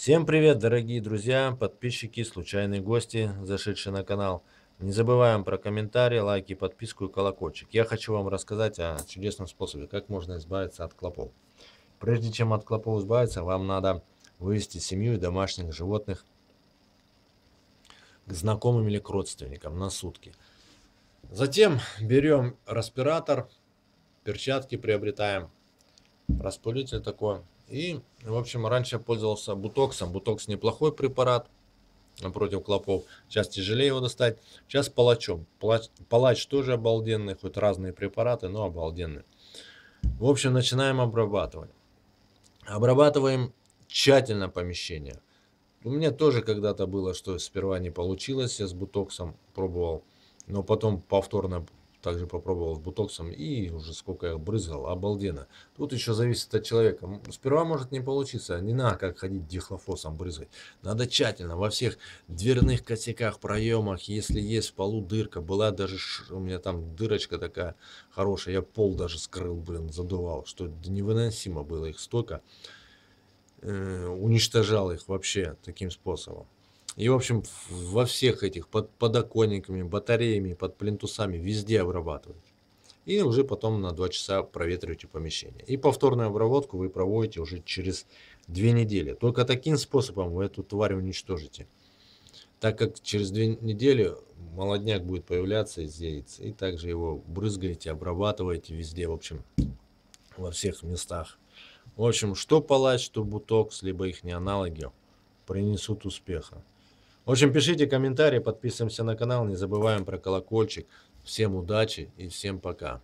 Всем привет, дорогие друзья, подписчики, случайные гости, зашедшие на канал. Не забываем про комментарии, лайки, подписку и колокольчик. Я хочу вам рассказать о чудесном способе, как можно избавиться от клопов. Прежде чем от клопов избавиться, вам надо вывести семью и домашних животных к знакомым или к родственникам на сутки. Затем берем респиратор, перчатки приобретаем, распылитель такой, и, в общем, раньше я пользовался бутоксом. Бутокс неплохой препарат против клопов. Сейчас тяжелее его достать. Сейчас палачом. Палач, тоже обалденный, хоть разные препараты, но обалденные. В общем, начинаем обрабатывать. Обрабатываем тщательно помещение. У меня тоже когда-то было, что сперва не получилось, я с бутоксом пробовал, но потом повторно также попробовал с бутоксом и уже сколько я брызгал, обалденно. Тут еще зависит от человека. Сперва может не получиться, не надо как ходить дихлофосом брызгать. Надо тщательно во всех дверных косяках, проемах, если есть в полу дырка, была даже, у меня там дырочка такая хорошая, я пол даже скрыл, блин, задувал, что невыносимо было их столько. Э, уничтожал их вообще таким способом. И, в общем, во всех этих под подоконниками, батареями, под плинтусами везде обрабатываете. И уже потом на 2 часа проветриваете помещение. И повторную обработку вы проводите уже через 2 недели. Только таким способом вы эту тварь уничтожите. Так как через 2 недели молодняк будет появляться из яиц. И также его брызгаете, обрабатываете везде, в общем, во всех местах. В общем, что палач, что бутокс, либо их не аналоги принесут успеха. В общем, пишите комментарии, подписываемся на канал, не забываем про колокольчик. Всем удачи и всем пока.